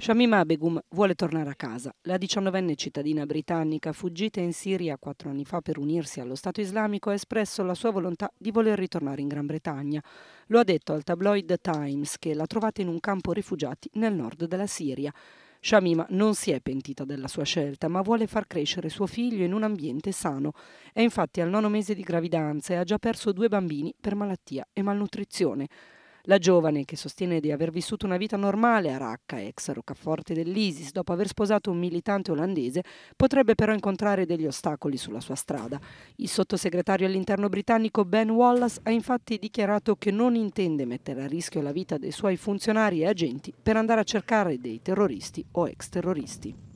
Shamima Begum vuole tornare a casa. La diciannovenne cittadina britannica, fuggita in Siria quattro anni fa per unirsi allo Stato islamico, ha espresso la sua volontà di voler ritornare in Gran Bretagna. Lo ha detto al tabloid Times, che l'ha trovata in un campo rifugiati nel nord della Siria. Shamima non si è pentita della sua scelta, ma vuole far crescere suo figlio in un ambiente sano. È infatti al nono mese di gravidanza e ha già perso due bambini per malattia e malnutrizione. La giovane, che sostiene di aver vissuto una vita normale a Raqqa, ex roccaforte dell'ISIS, dopo aver sposato un militante olandese, potrebbe però incontrare degli ostacoli sulla sua strada. Il sottosegretario all'interno britannico Ben Wallace ha infatti dichiarato che non intende mettere a rischio la vita dei suoi funzionari e agenti per andare a cercare dei terroristi o ex terroristi.